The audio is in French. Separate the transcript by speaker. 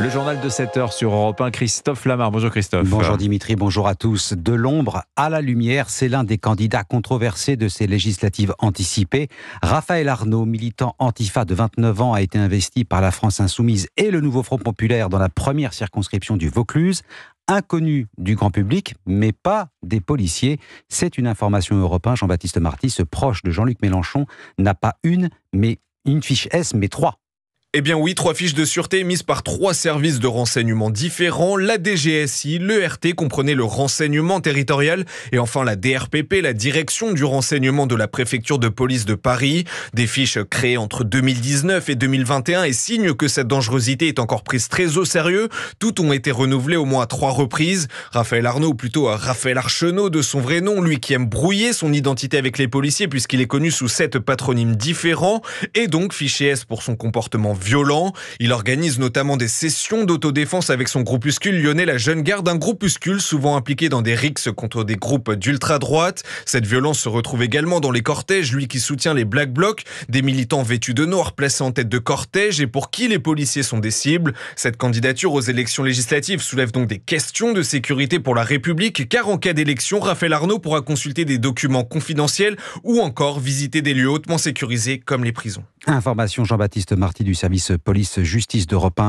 Speaker 1: Le journal de 7 h sur Europe Christophe Lamar. Bonjour Christophe.
Speaker 2: Bonjour Dimitri, bonjour à tous. De l'ombre à la lumière, c'est l'un des candidats controversés de ces législatives anticipées. Raphaël Arnaud, militant antifa de 29 ans, a été investi par la France Insoumise et le Nouveau Front Populaire dans la première circonscription du Vaucluse inconnu du grand public, mais pas des policiers. C'est une information européenne. Jean-Baptiste Marty, ce proche de Jean-Luc Mélenchon, n'a pas une, mais une fiche S, mais trois eh bien oui,
Speaker 1: trois fiches de sûreté mises par trois services de renseignement différents, la DGSI, l'ERT comprenait le renseignement territorial et enfin la DRPP, la direction du renseignement de la préfecture de police de Paris. Des fiches créées entre 2019 et 2021 et signe que cette dangerosité est encore prise très au sérieux. Toutes ont été renouvelées au moins à trois reprises. Raphaël Arnaud, ou plutôt Raphaël Archenaud de son vrai nom, lui qui aime brouiller son identité avec les policiers puisqu'il est connu sous sept patronymes différents et donc fiché S pour son comportement violent. Il organise notamment des sessions d'autodéfense avec son groupuscule lyonnais La Jeune Garde, un groupuscule souvent impliqué dans des rixes contre des groupes d'ultra-droite. Cette violence se retrouve également dans les cortèges, lui qui soutient les Black Blocs, des militants vêtus de noir placés en tête de cortège et pour qui les policiers sont des cibles. Cette candidature aux élections législatives soulève donc des questions de sécurité pour la République, car en cas d'élection, Raphaël Arnaud pourra consulter des documents confidentiels ou encore visiter des lieux hautement sécurisés comme les prisons.
Speaker 2: Information Jean-Baptiste Marty du service police-justice d'Europe 1